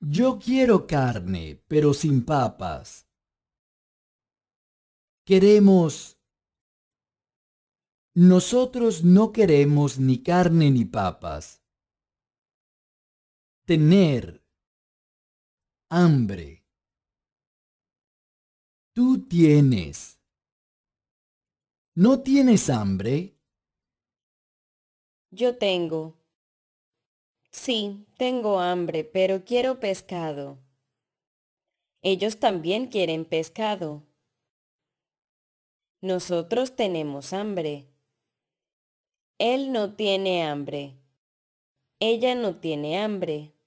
Yo quiero carne, pero sin papas. Queremos... Nosotros no queremos ni carne ni papas. Tener. Hambre. Tú tienes. ¿No tienes hambre? Yo tengo. Sí, tengo hambre, pero quiero pescado. Ellos también quieren pescado. Nosotros tenemos hambre. Él no tiene hambre. Ella no tiene hambre.